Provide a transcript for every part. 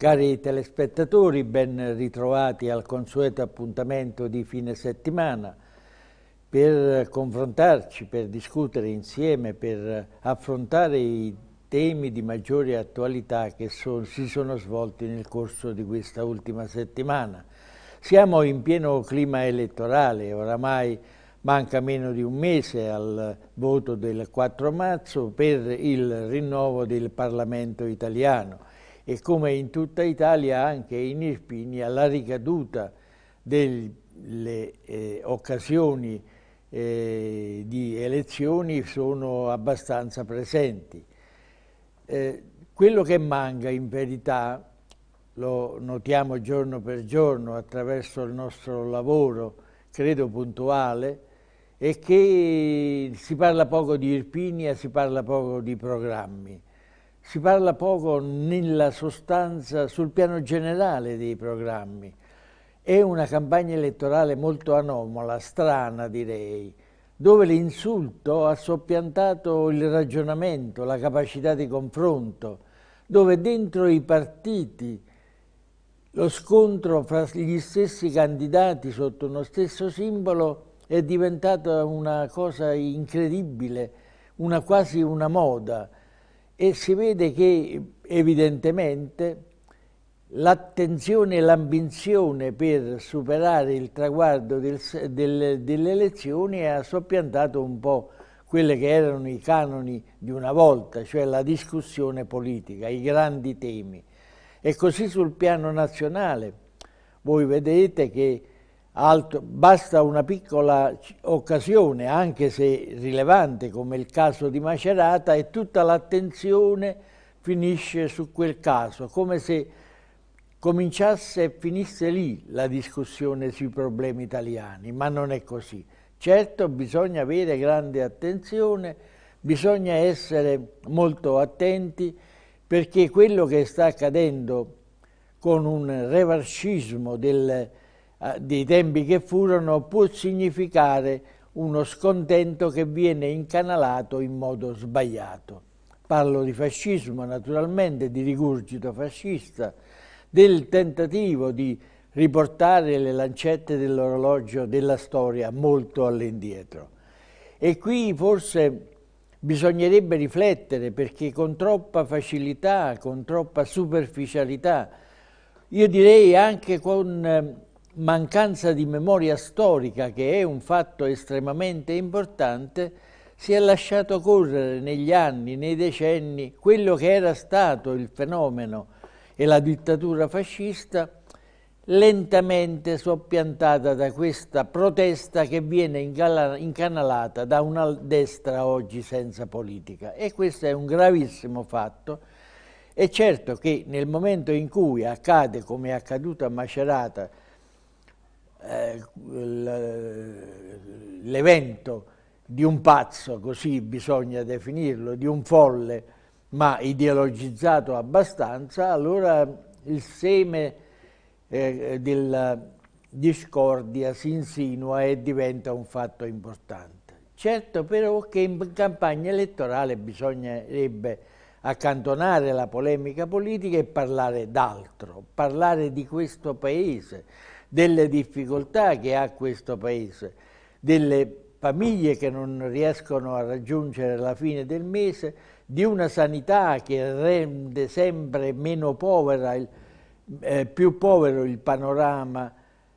Cari telespettatori, ben ritrovati al consueto appuntamento di fine settimana per confrontarci, per discutere insieme, per affrontare i temi di maggiore attualità che so, si sono svolti nel corso di questa ultima settimana. Siamo in pieno clima elettorale, oramai manca meno di un mese al voto del 4 marzo per il rinnovo del Parlamento italiano e come in tutta Italia anche in Irpinia la ricaduta delle eh, occasioni eh, di elezioni sono abbastanza presenti. Eh, quello che manca in verità, lo notiamo giorno per giorno attraverso il nostro lavoro, credo puntuale, è che si parla poco di Irpinia, si parla poco di programmi. Si parla poco nella sostanza sul piano generale dei programmi. È una campagna elettorale molto anomala, strana direi, dove l'insulto ha soppiantato il ragionamento, la capacità di confronto, dove dentro i partiti lo scontro fra gli stessi candidati sotto uno stesso simbolo è diventata una cosa incredibile, una, quasi una moda, e si vede che evidentemente l'attenzione e l'ambizione per superare il traguardo del, del, delle elezioni ha soppiantato un po' quelli che erano i canoni di una volta, cioè la discussione politica, i grandi temi. E così sul piano nazionale voi vedete che Alto, basta una piccola occasione, anche se rilevante come il caso di Macerata, e tutta l'attenzione finisce su quel caso, come se cominciasse e finisse lì la discussione sui problemi italiani, ma non è così. Certo bisogna avere grande attenzione, bisogna essere molto attenti perché quello che sta accadendo con un revarscismo del eh, dei tempi che furono può significare uno scontento che viene incanalato in modo sbagliato. Parlo di fascismo naturalmente, di rigurgito fascista, del tentativo di riportare le lancette dell'orologio della storia molto all'indietro. E qui forse bisognerebbe riflettere perché con troppa facilità, con troppa superficialità, io direi anche con eh, mancanza di memoria storica, che è un fatto estremamente importante, si è lasciato correre negli anni, nei decenni, quello che era stato il fenomeno e la dittatura fascista, lentamente soppiantata da questa protesta che viene incanalata da una destra oggi senza politica. E questo è un gravissimo fatto. E certo che nel momento in cui accade, come è accaduto a Macerata, eh, eh, l'evento di un pazzo, così bisogna definirlo, di un folle, ma ideologizzato abbastanza, allora il seme eh, della discordia si insinua e diventa un fatto importante. Certo però che in campagna elettorale bisognerebbe accantonare la polemica politica e parlare d'altro, parlare di questo paese, delle difficoltà che ha questo Paese, delle famiglie che non riescono a raggiungere la fine del mese, di una sanità che rende sempre meno povera, il, eh, più povero il panorama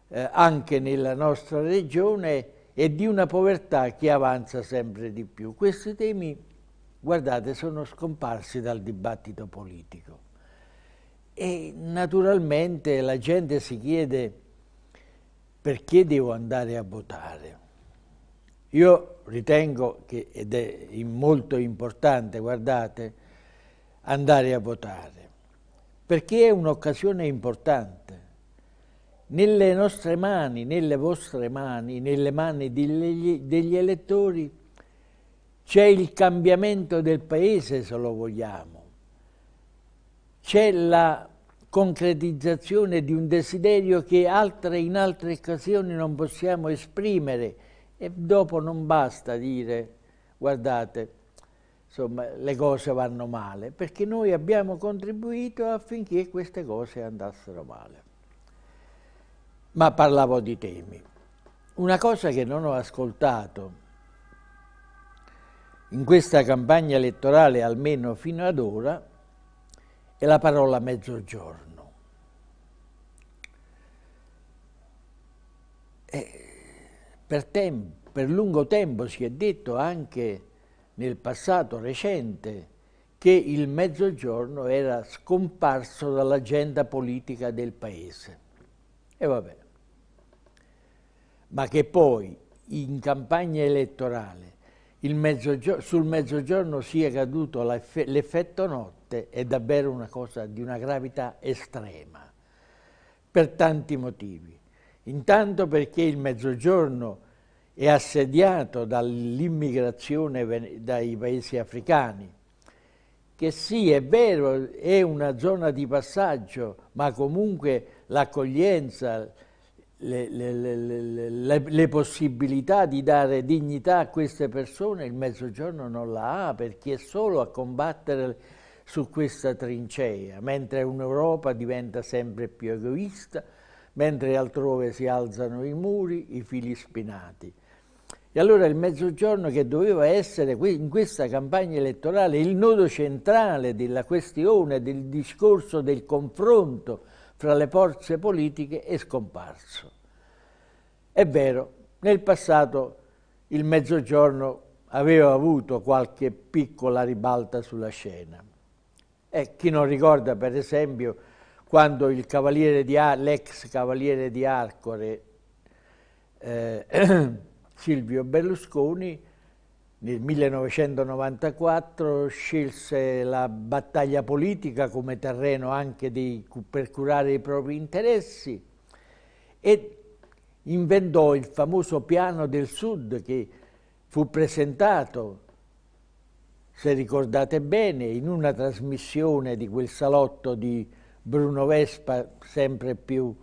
eh, anche nella nostra regione e di una povertà che avanza sempre di più. Questi temi, guardate, sono scomparsi dal dibattito politico. E naturalmente la gente si chiede perché devo andare a votare? Io ritengo che, ed è molto importante, guardate, andare a votare, perché è un'occasione importante. Nelle nostre mani, nelle vostre mani, nelle mani degli, degli elettori, c'è il cambiamento del paese se lo vogliamo, c'è la concretizzazione di un desiderio che altre, in altre occasioni non possiamo esprimere e dopo non basta dire guardate, insomma, le cose vanno male, perché noi abbiamo contribuito affinché queste cose andassero male. Ma parlavo di temi. Una cosa che non ho ascoltato in questa campagna elettorale, almeno fino ad ora, e la parola mezzogiorno. Per, tempo, per, lungo tempo si è detto anche nel passato recente che il mezzogiorno era scomparso dall'agenda politica del paese. E vabbè. Ma che poi in campagna elettorale mezzogiorno, sul mezzogiorno sia caduto l'effetto noto morte è davvero una cosa di una gravità estrema, per tanti motivi. Intanto perché il Mezzogiorno è assediato dall'immigrazione dai paesi africani, che sì, è vero, è una zona di passaggio, ma comunque l'accoglienza, le, le, le, le, possibilità di dare dignità a queste persone il Mezzogiorno non la ha perché è solo a combattere su questa trincea, mentre un'Europa diventa sempre più egoista, mentre altrove si alzano i muri, i fili spinati. E allora il mezzogiorno che doveva essere in questa campagna elettorale il nodo centrale della questione, del discorso, del confronto fra le forze politiche è scomparso. È vero, nel passato il mezzogiorno aveva avuto qualche piccola ribalta sulla scena, eh, chi non ricorda, per esempio, quando l'ex cavaliere, cavaliere di Arcore, eh, Silvio Berlusconi, nel 1994 scelse la battaglia politica come terreno anche di, per curare i propri interessi e inventò il famoso piano del Sud che fu presentato se ricordate bene, in una trasmissione di quel salotto di Bruno Vespa, sempre più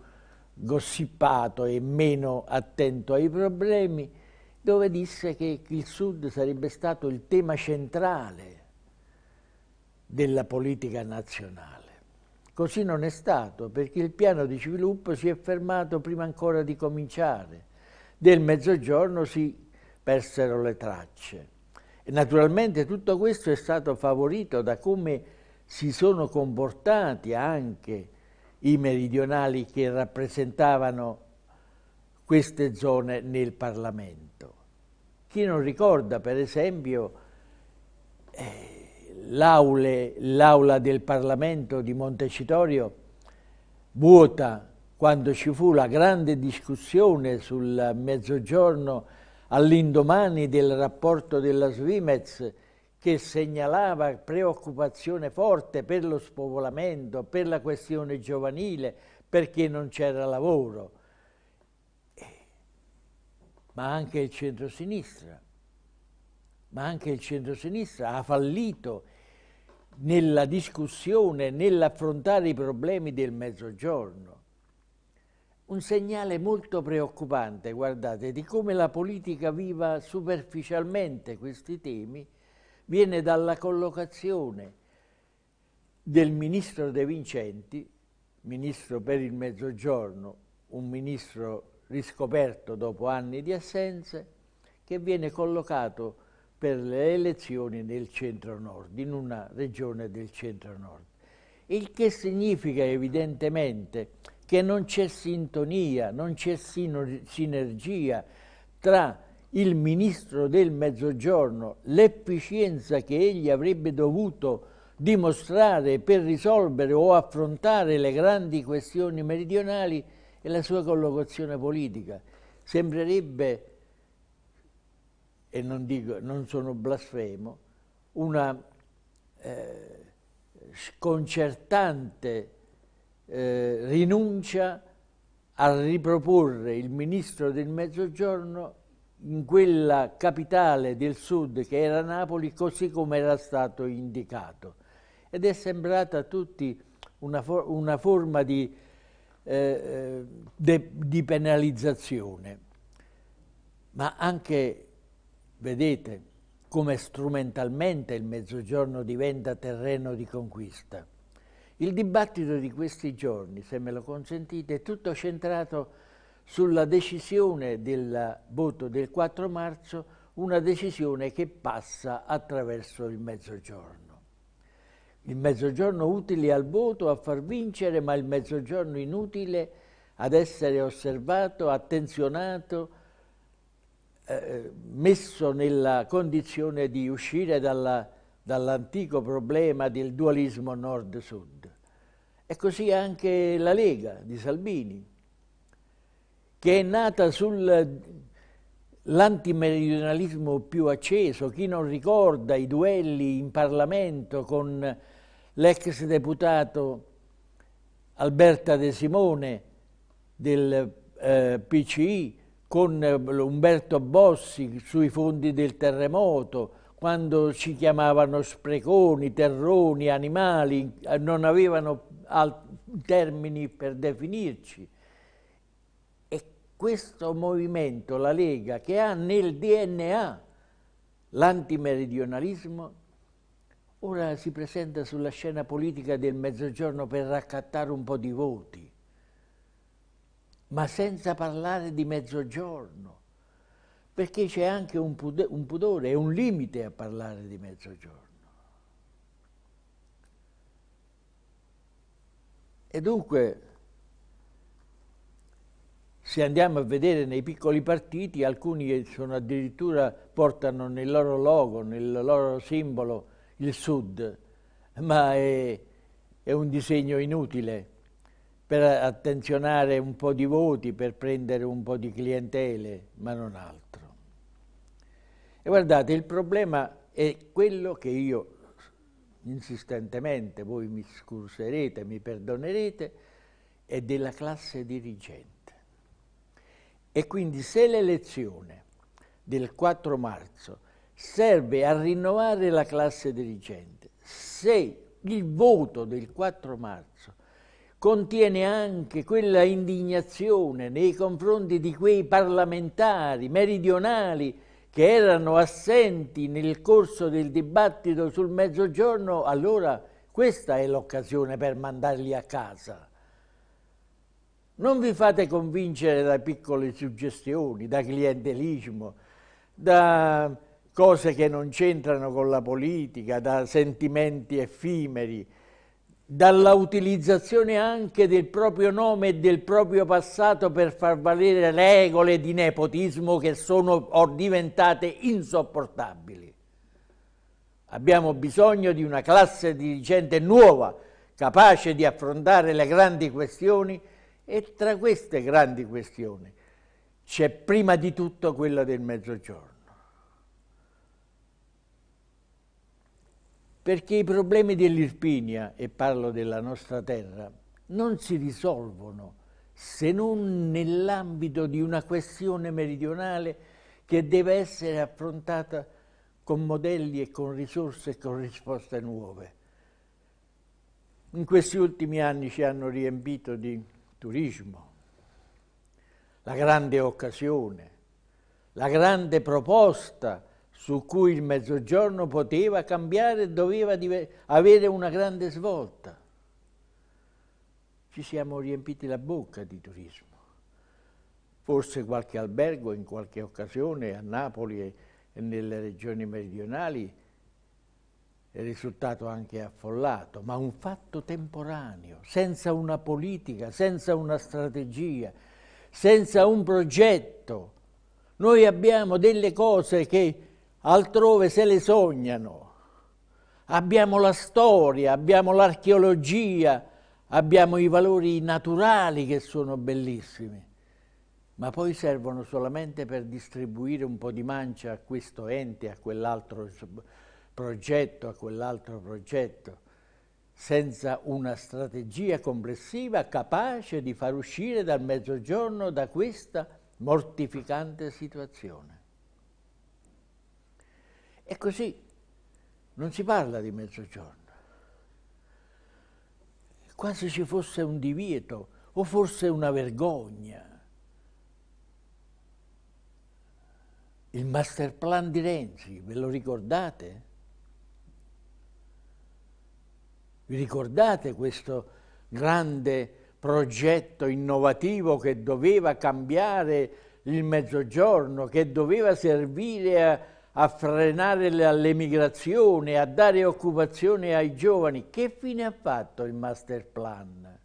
gossipato e meno attento ai problemi, dove disse che il Sud sarebbe stato il tema centrale della politica nazionale. Così non è stato, perché il piano di sviluppo si è fermato prima ancora di cominciare. Del mezzogiorno si persero le tracce. Naturalmente tutto questo è stato favorito da come si sono comportati anche i meridionali che rappresentavano queste zone nel Parlamento. Chi non ricorda, per esempio, eh, l'aula del Parlamento di Montecitorio vuota quando ci fu la grande discussione sul mezzogiorno all'indomani del rapporto della Svimez che segnalava preoccupazione forte per lo spopolamento, per la questione giovanile, perché non c'era lavoro. Ma anche il centrosinistra, ma anche il centrosinistra ha fallito nella discussione, nell'affrontare i problemi del mezzogiorno un segnale molto preoccupante, guardate, di come la politica viva superficialmente questi temi, viene dalla collocazione del ministro De Vincenti, ministro per il Mezzogiorno, un ministro riscoperto dopo anni di assenze, che viene collocato per le elezioni nel centro-nord, in una regione del centro-nord. Il che significa evidentemente che non c'è sintonia, non c'è sinergia tra il ministro del Mezzogiorno, l'efficienza che egli avrebbe dovuto dimostrare per risolvere o affrontare le grandi questioni meridionali e la sua collocazione politica. Sembrerebbe, e non, dico, non sono blasfemo, una eh, sconcertante eh, rinuncia a riproporre il ministro del Mezzogiorno in quella capitale del sud che era Napoli così come era stato indicato ed è sembrata a tutti una, for una forma di, eh, eh di penalizzazione ma anche vedete come strumentalmente il mezzogiorno diventa terreno di conquista il dibattito di questi giorni, se me lo consentite, è tutto centrato sulla decisione del voto del 4 marzo, una decisione che passa attraverso il mezzogiorno. Il mezzogiorno utile al voto a far vincere, ma il mezzogiorno inutile ad essere osservato, attenzionato, eh, eh messo nella condizione di uscire dalla dall'antico problema del dualismo nord-sud. E così anche la Lega di Salvini, che è nata sull'antimeridionalismo più acceso, chi non ricorda i duelli in Parlamento con l'ex deputato Alberta De Simone del eh, PCI, con eh, Umberto Bossi sui fondi del terremoto, quando ci chiamavano spreconi, terroni, animali, eh, non avevano termini per definirci. E questo movimento, la Lega, che ha nel DNA l'antimeridionalismo, ora si presenta sulla scena politica del Mezzogiorno per raccattare un po' di voti, ma senza parlare di Mezzogiorno perché c'è anche un, pudore, è un limite a parlare di mezzogiorno. E dunque, se andiamo a vedere nei piccoli partiti, alcuni sono addirittura portano nel loro logo, nel loro simbolo, il Sud, ma è, è un disegno inutile per attenzionare un po' di voti, per prendere un po' di clientele, ma non altro. E guardate, il problema è quello che io insistentemente, voi mi scuserete, mi perdonerete, è della classe dirigente. E quindi se l'elezione del 4 marzo serve a rinnovare la classe dirigente, se il voto del 4 marzo contiene anche quella indignazione nei confronti di quei parlamentari meridionali che erano assenti nel corso del dibattito sul mezzogiorno, allora questa è l'occasione per mandarli a casa. Non vi fate convincere da piccole suggestioni, da clientelismo, da cose che non c'entrano con la politica, da sentimenti effimeri, dalla utilizzazione anche del proprio nome e del proprio passato per far valere regole di nepotismo che sono diventate insopportabili. Abbiamo bisogno di una classe dirigente nuova, capace di affrontare le grandi questioni e tra queste grandi questioni c'è prima di tutto quella del Mezzogiorno. perché i problemi dell'Irpinia, e parlo della nostra terra, non si risolvono se non nell'ambito di una questione meridionale che deve essere affrontata con modelli e con risorse e con risposte nuove. In questi ultimi anni ci hanno riempito di turismo, la grande occasione, la grande proposta su cui il Mezzogiorno poteva cambiare e doveva avere una grande svolta. Ci siamo riempiti la bocca di turismo. Forse qualche albergo in qualche occasione a Napoli e nelle regioni meridionali è risultato anche affollato, ma un fatto temporaneo, senza una politica, senza una strategia, senza un progetto. Noi abbiamo delle cose che altrove se le sognano. Abbiamo la storia, abbiamo l'archeologia, abbiamo i valori naturali che sono bellissimi, ma poi servono solamente per distribuire un po' di mancia a questo ente, a quell'altro progetto, a quell'altro progetto, senza una strategia complessiva capace di far uscire dal mezzogiorno da questa mortificante situazione. E così, non si parla di mezzogiorno. Quasi ci fosse un divieto o forse una vergogna. Il master plan di Renzi, ve lo ricordate? Vi ricordate questo grande progetto innovativo che doveva cambiare il mezzogiorno, che doveva servire a a frenare l'emigrazione, a dare occupazione ai giovani. Che fine ha fatto il master plan?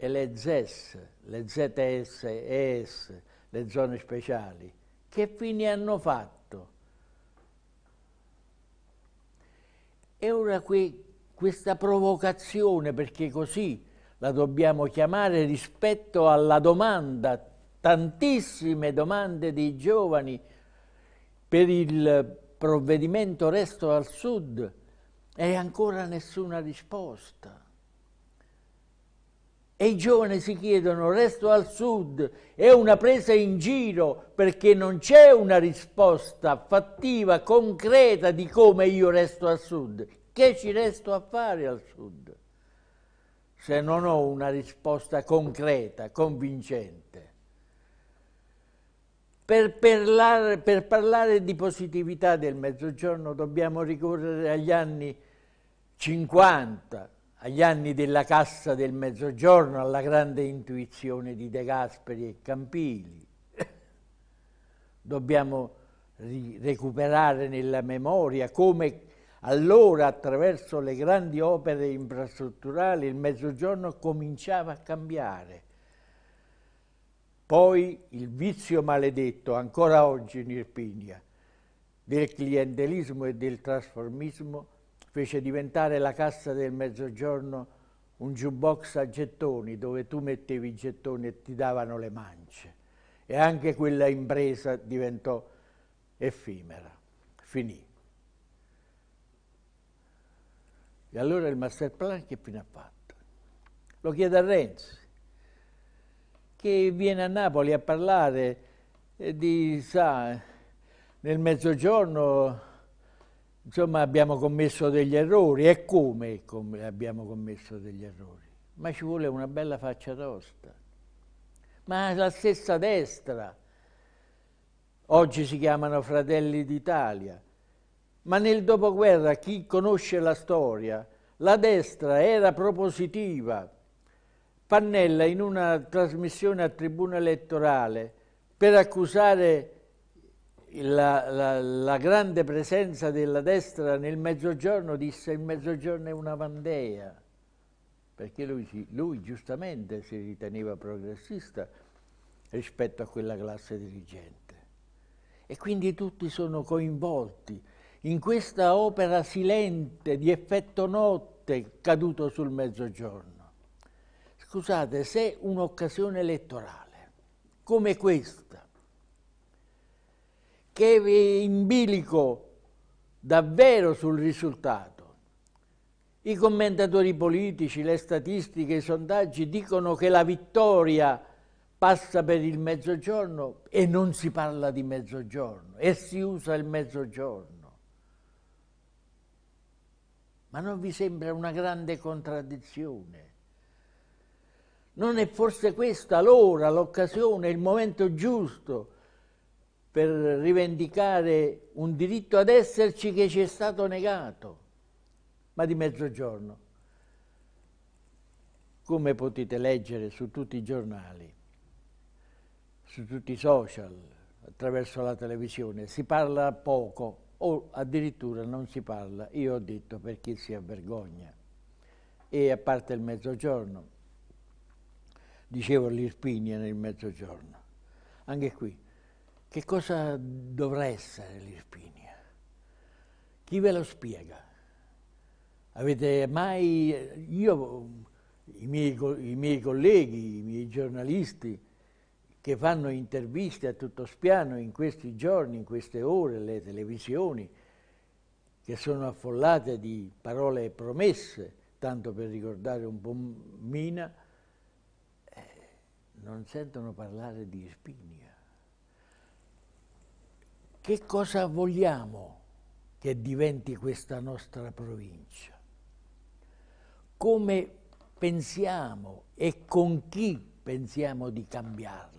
E le ZES, le ZS, ES, le zone speciali, che fine hanno fatto? E ora qui questa provocazione, perché così la dobbiamo chiamare rispetto alla domanda, tantissime domande di giovani per il provvedimento Resto al Sud e ancora nessuna risposta. E i giovani si chiedono, resto al sud, è una presa in giro perché non c'è una risposta fattiva, concreta di come io resto al sud. Che ci resto a fare al sud? Se non ho una risposta concreta, convincente. Per parlare, per parlare, di positività del Mezzogiorno dobbiamo ricorrere agli anni 50, agli anni della Cassa del Mezzogiorno, alla grande intuizione di De Gasperi e Campili. Dobbiamo recuperare nella memoria come allora attraverso le grandi opere infrastrutturali il Mezzogiorno cominciava a cambiare poi il vizio maledetto, ancora oggi in Irpinia, del clientelismo e del trasformismo fece diventare la cassa del mezzogiorno un jukebox a gettoni dove tu mettevi i gettoni e ti davano le mance. E anche quella impresa diventò effimera, finì. E allora il master plan che fine ha fatto? Lo chiede a Renzi che viene a Napoli a parlare eh, di, sa, nel mezzogiorno insomma abbiamo commesso degli errori e come abbiamo commesso degli errori? Ma ci vuole una bella faccia tosta. Ma la stessa destra, oggi si chiamano Fratelli d'Italia, ma nel dopoguerra chi conosce la storia, la destra era propositiva, Pannella in una trasmissione a tribuna elettorale per accusare la, la, la, grande presenza della destra nel mezzogiorno disse il mezzogiorno è una vandea, perché lui, lui giustamente si riteneva progressista rispetto a quella classe dirigente. E quindi tutti sono coinvolti in questa opera silente di effetto notte caduto sul mezzogiorno. Scusate, se un'occasione elettorale come questa, che è in bilico davvero sul risultato, i commentatori politici, le statistiche, i sondaggi dicono che la vittoria passa per il mezzogiorno e non si parla di mezzogiorno e si usa il mezzogiorno. Ma non vi sembra una grande contraddizione? Non è forse questa l'ora, l'occasione, il momento giusto per rivendicare un diritto ad esserci che ci è stato negato, ma di mezzogiorno, come potete leggere su tutti i giornali, su tutti i social, attraverso la televisione, si parla poco o addirittura non si parla, io ho detto per chi si avvergogna, e a parte il mezzogiorno dicevo l'Irpinia nel mezzogiorno. Anche qui, che cosa dovrà essere l'Irpinia? Chi ve lo spiega? Avete mai... Io, i miei, i miei colleghi, i miei giornalisti che fanno interviste a tutto spiano in questi giorni, in queste ore, le televisioni, che sono affollate di parole e promesse, tanto per ricordare un po' Mina, non sentono parlare di Espinia. Che cosa vogliamo che diventi questa nostra provincia? Come pensiamo e con chi pensiamo di cambiarla?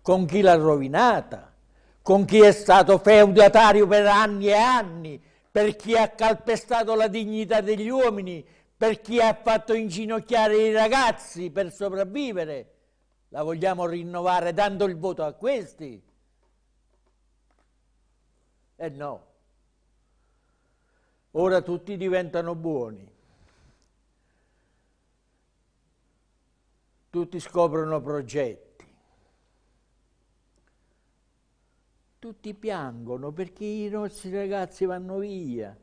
Con chi l'ha rovinata? Con chi è stato feudatario per anni e anni? Per chi ha calpestato la dignità degli uomini per chi ha fatto inginocchiare i ragazzi per sopravvivere, la vogliamo rinnovare dando il voto a questi? E eh no. Ora tutti diventano buoni. Tutti scoprono progetti. Tutti piangono perché i nostri ragazzi vanno via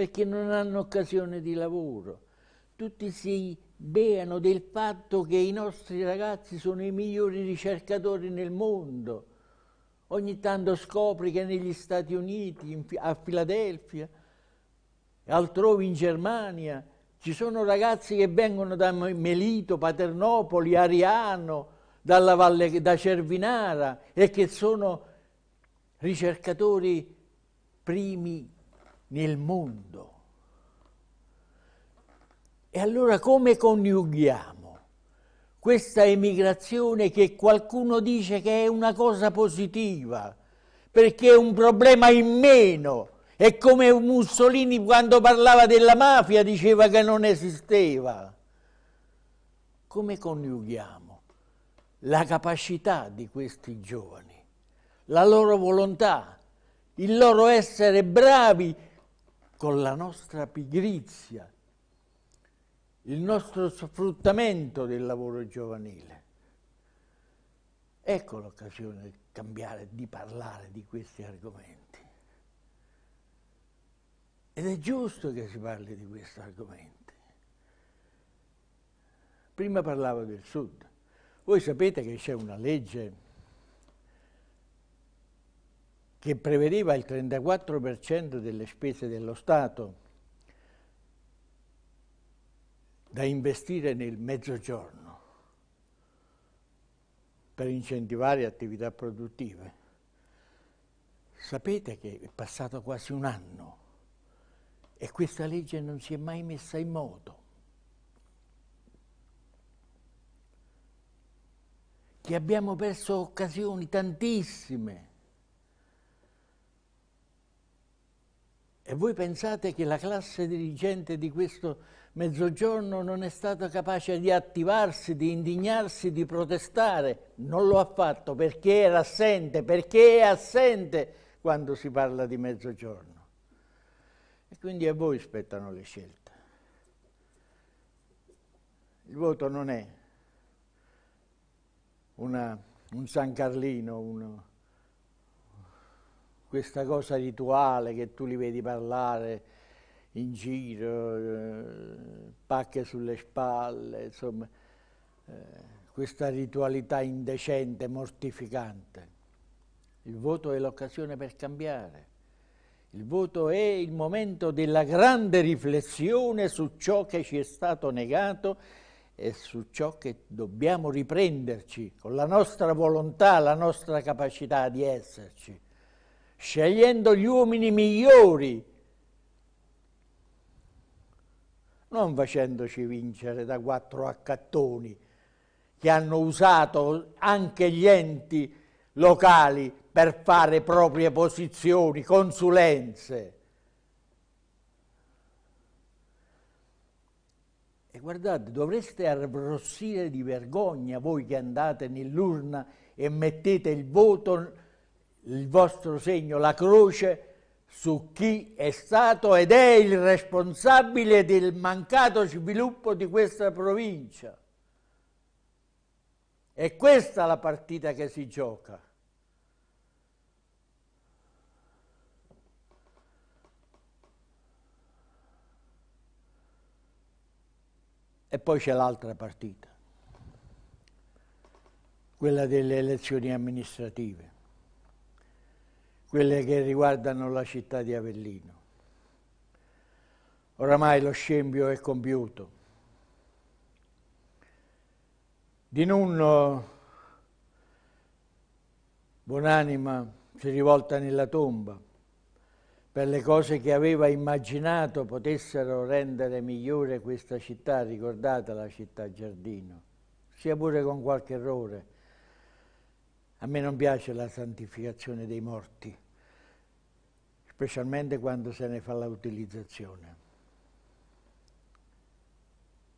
perché non hanno occasione di lavoro. Tutti si beano del fatto che i nostri ragazzi sono i migliori ricercatori nel mondo. Ogni tanto scopri che negli Stati Uniti, a Filadelfia, altrove in Germania, ci sono ragazzi che vengono da Melito, Paternopoli, Ariano, dalla Valle da Cervinara e che sono ricercatori primi nel mondo. E allora come coniughiamo questa emigrazione che qualcuno dice che è una cosa positiva, perché è un problema in meno? È come Mussolini quando parlava della mafia diceva che non esisteva. Come coniughiamo la capacità di questi giovani, la loro volontà, il loro essere bravi con la nostra pigrizia, il nostro sfruttamento del lavoro giovanile. Ecco l'occasione di cambiare, di parlare di questi argomenti. Ed è giusto che si parli di questi argomenti. Prima parlavo del Sud. Voi sapete che c'è una legge che prevedeva il 34% delle spese dello Stato da investire nel mezzogiorno per incentivare attività produttive. Sapete che è passato quasi un anno e questa legge non si è mai messa in moto. Che abbiamo perso occasioni tantissime E voi pensate che la classe dirigente di questo mezzogiorno non è stata capace di attivarsi, di indignarsi, di protestare? Non lo ha fatto perché era assente, perché è assente quando si parla di mezzogiorno. E quindi a voi spettano le scelte. Il voto non è una, un San Carlino, uno, questa cosa rituale che tu li vedi parlare in giro, eh, pacche sulle spalle, insomma, eh, questa ritualità indecente, mortificante. Il voto è l'occasione per cambiare. Il voto è il momento della grande riflessione su ciò che ci è stato negato e su ciò che dobbiamo riprenderci con la nostra volontà, la nostra capacità di esserci scegliendo gli uomini migliori, non facendoci vincere da quattro accattoni che hanno usato anche gli enti locali per fare proprie posizioni, consulenze. E guardate, dovreste arrossire di vergogna voi che andate nell'urna e mettete il voto il vostro segno, la croce, su chi è stato ed è il responsabile del mancato sviluppo di questa provincia. E questa la partita che si gioca. E poi c'è l'altra partita, quella delle elezioni amministrative quelle che riguardano la città di Avellino. Oramai lo scempio è compiuto. Di Nunno, buonanima, si rivolta nella tomba per le cose che aveva immaginato potessero rendere migliore questa città, ricordata la città giardino, sia pure con qualche errore, a me non piace la santificazione dei morti, specialmente quando se ne fa l'utilizzazione.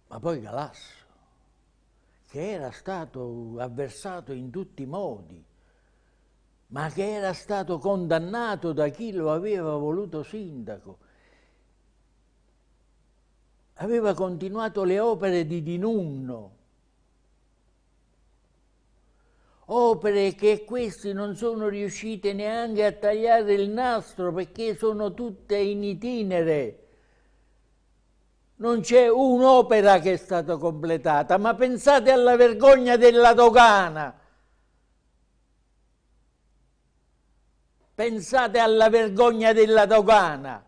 Ma poi Galasso, che era stato avversato in tutti i modi, ma che era stato condannato da chi lo aveva voluto sindaco, aveva continuato le opere di Dinunno, opere che questi non sono riusciti neanche a tagliare il nastro perché sono tutte in itinere. Non c'è un'opera che è stata completata, ma pensate alla vergogna della dogana. Pensate alla vergogna della dogana.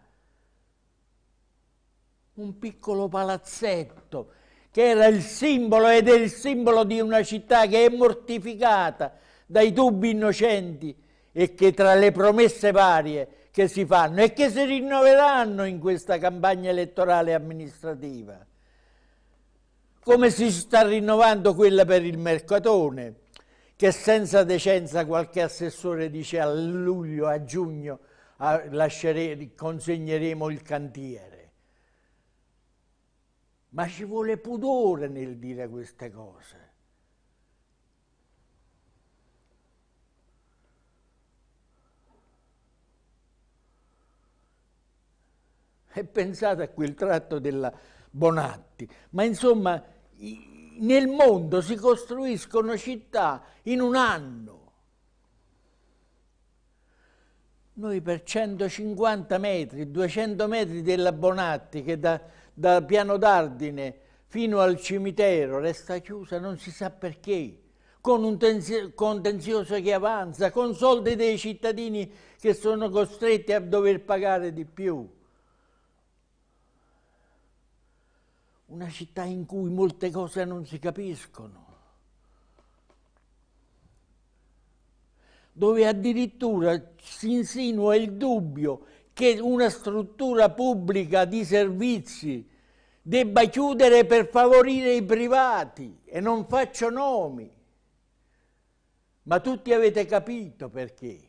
Un piccolo palazzetto che era il simbolo ed è il simbolo di una città che è mortificata dai dubbi innocenti e che tra le promesse varie che si fanno e che si rinnoveranno in questa campagna elettorale e amministrativa, come si sta rinnovando quella per il mercatone, che senza decenza qualche assessore dice a luglio, a giugno, a, lascere, consegneremo il cantiere ma ci vuole pudore nel dire queste cose. E pensate a quel tratto della Bonatti, ma insomma nel mondo si costruiscono città in un anno. Noi per 150 metri, 200 metri della Bonatti, che da da piano d'Ardine fino al cimitero, resta chiusa, non si sa perché, con un contenzioso che avanza, con soldi dei cittadini che sono costretti a dover pagare di più. Una città in cui molte cose non si capiscono. dove addirittura si insinua il dubbio che una struttura pubblica di servizi debba chiudere per favorire i privati e non faccio nomi. Ma tutti avete capito perché.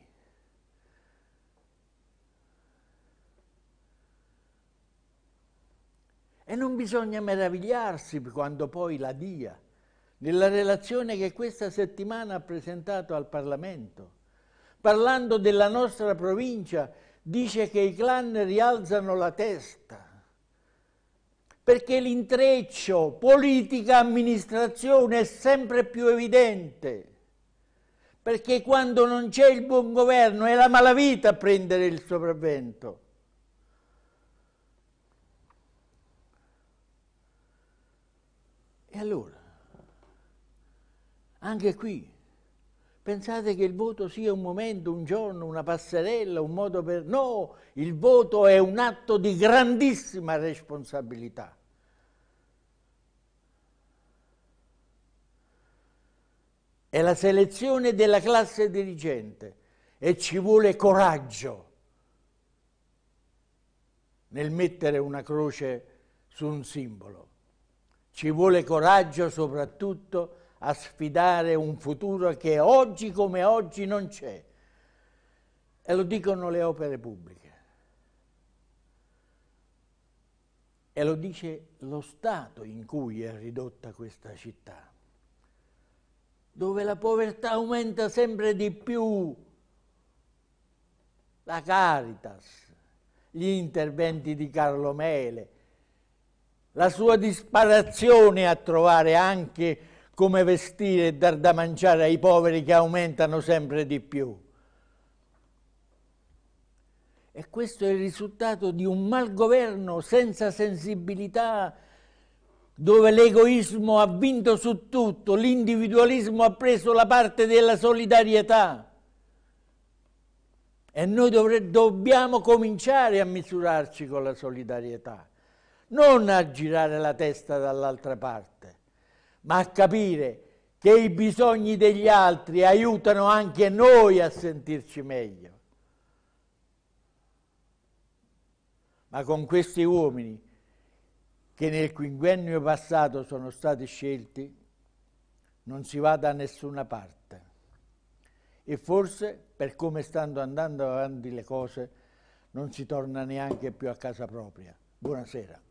E non bisogna meravigliarsi quando poi la DIA, nella relazione che questa settimana ha presentato al Parlamento, parlando della nostra provincia, dice che i clan rialzano la testa perché l'intreccio politica-amministrazione è sempre più evidente, perché quando non c'è il buon governo è la malavita a prendere il sopravvento. E allora, anche qui, Pensate che il voto sia un momento, un giorno, una passerella, un modo per... No, il voto è un atto di grandissima responsabilità. È la selezione della classe dirigente e ci vuole coraggio nel mettere una croce su un simbolo. Ci vuole coraggio soprattutto a sfidare un futuro che oggi come oggi non c'è. E lo dicono le opere pubbliche. E lo dice lo stato in cui è ridotta questa città, dove la povertà aumenta sempre di più, la Caritas, gli interventi di Carlo Mele, la sua disparazione a trovare anche come vestire e dar da mangiare ai poveri che aumentano sempre di più. E questo è il risultato di un malgoverno senza sensibilità, dove l'egoismo ha vinto su tutto, l'individualismo ha preso la parte della solidarietà. E noi dovre- dobbiamo cominciare a misurarci con la solidarietà, non a girare la testa dall'altra parte ma a capire che i bisogni degli altri aiutano anche noi a sentirci meglio. Ma con questi uomini che nel quinquennio passato sono stati scelti, non si va da nessuna parte. E forse, per come stanno andando avanti le cose, non si torna neanche più a casa propria. Buonasera.